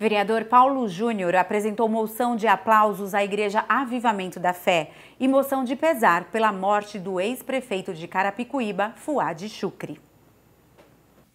Vereador Paulo Júnior apresentou moção de aplausos à Igreja Avivamento da Fé e moção de pesar pela morte do ex-prefeito de Carapicuíba, Fuad Chucre.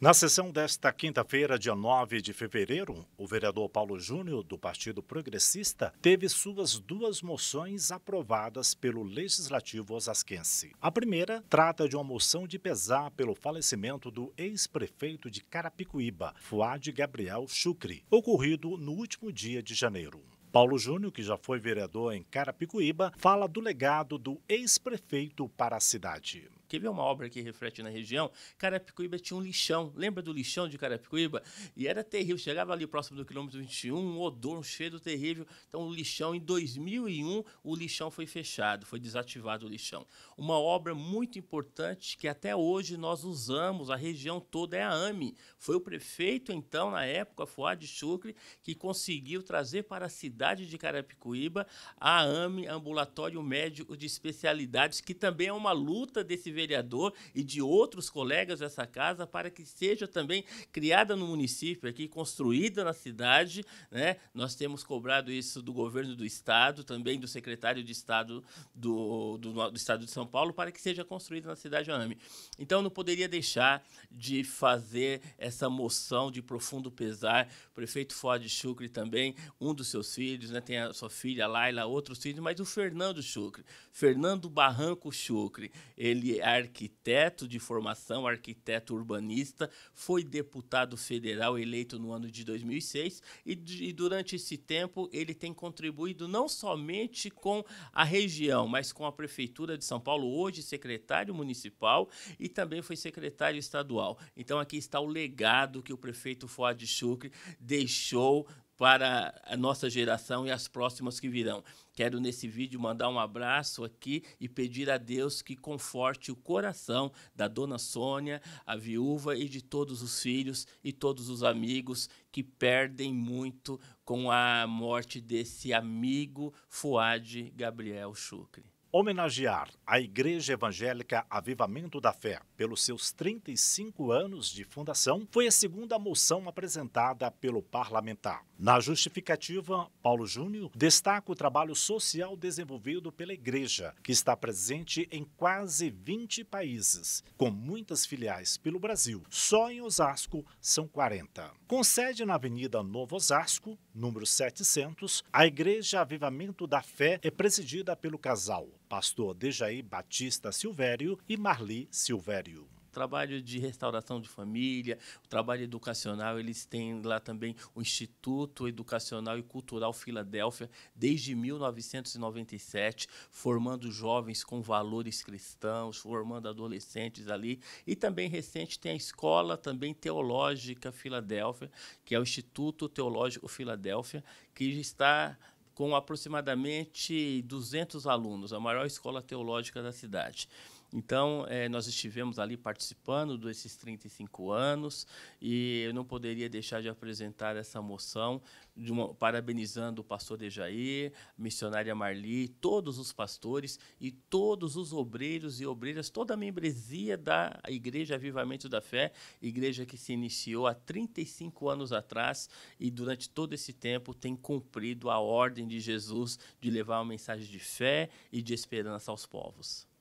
Na sessão desta quinta-feira, dia 9 de fevereiro, o vereador Paulo Júnior, do Partido Progressista, teve suas duas moções aprovadas pelo Legislativo Osasquense. A primeira trata de uma moção de pesar pelo falecimento do ex-prefeito de Carapicuíba, Fuad Gabriel Chucre, ocorrido no último dia de janeiro. Paulo Júnior, que já foi vereador em Carapicuíba, fala do legado do ex-prefeito para a cidade. Quer ver uma obra que reflete na região? Carapicuíba tinha um lixão. Lembra do lixão de Carapicuíba? E era terrível. Chegava ali próximo do quilômetro 21, um odor, um cheiro terrível. Então, o lixão, em 2001, o lixão foi fechado, foi desativado o lixão. Uma obra muito importante que até hoje nós usamos, a região toda é a AME. Foi o prefeito, então, na época, Fuad Chucre, que conseguiu trazer para a cidade de Carapicuíba a AME, Ambulatório Médico de Especialidades, que também é uma luta desse vereador vereador e de outros colegas dessa casa para que seja também criada no município aqui, construída na cidade. Né? Nós temos cobrado isso do governo do Estado, também do secretário de Estado do, do, do Estado de São Paulo, para que seja construída na cidade de AME. Então, não poderia deixar de fazer essa moção de profundo pesar. O prefeito Ford Chucre também, um dos seus filhos, né? tem a sua filha, Laila, outros filhos, mas o Fernando Chucre, Fernando Barranco Chucre, ele é arquiteto de formação, arquiteto urbanista, foi deputado federal eleito no ano de 2006 e, e durante esse tempo ele tem contribuído não somente com a região, mas com a prefeitura de São Paulo, hoje secretário municipal e também foi secretário estadual. Então aqui está o legado que o prefeito Fuad Chucre deixou para a nossa geração e as próximas que virão. Quero nesse vídeo mandar um abraço aqui e pedir a Deus que conforte o coração da dona Sônia, a viúva e de todos os filhos e todos os amigos que perdem muito com a morte desse amigo Fuad Gabriel Chucre. Homenagear a Igreja Evangélica Avivamento da Fé pelos seus 35 anos de fundação foi a segunda moção apresentada pelo parlamentar. Na justificativa, Paulo Júnior destaca o trabalho social desenvolvido pela Igreja, que está presente em quase 20 países, com muitas filiais pelo Brasil. Só em Osasco são 40. Com sede na Avenida Novo Osasco, número 700, a Igreja Avivamento da Fé é presidida pelo casal pastor Dejaí Batista Silvério e Marli Silvério trabalho de restauração de família, o trabalho educacional, eles têm lá também o Instituto Educacional e Cultural Filadélfia, desde 1997, formando jovens com valores cristãos, formando adolescentes ali. E também recente tem a Escola também Teológica Filadélfia, que é o Instituto Teológico Filadélfia, que está com aproximadamente 200 alunos, a maior escola teológica da cidade. Então, é, nós estivemos ali participando desses 35 anos e eu não poderia deixar de apresentar essa moção, uma, parabenizando o pastor Dejair, missionária Marli, todos os pastores e todos os obreiros e obreiras, toda a membresia da Igreja Avivamento da Fé, igreja que se iniciou há 35 anos atrás e durante todo esse tempo tem cumprido a ordem de Jesus de levar uma mensagem de fé e de esperança aos povos.